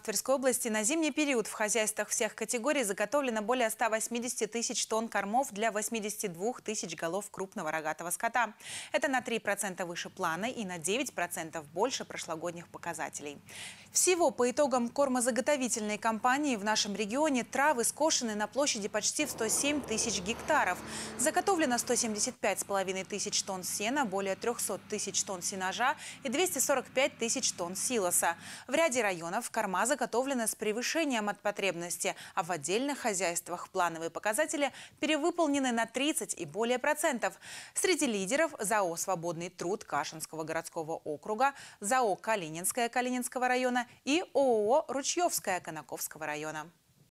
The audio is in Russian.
В Тверской области на зимний период в хозяйствах всех категорий заготовлено более 180 тысяч тонн кормов для 82 тысяч голов крупного рогатого скота. Это на 3% выше плана и на 9% больше прошлогодних показателей. Всего по итогам кормозаготовительной кампании в нашем регионе травы скошены на площади почти в 107 тысяч гектаров. Заготовлено 175 с половиной тысяч тонн сена, более 300 тысяч тонн сенажа и 245 тысяч тонн силоса. В ряде районов корма заготовлено с превышением от потребности, а в отдельных хозяйствах плановые показатели перевыполнены на 30 и более процентов. Среди лидеров ЗАО «Свободный труд» Кашинского городского округа, ЗАО «Калининская» Калининского района и ООО «Ручьевская» Конаковского района.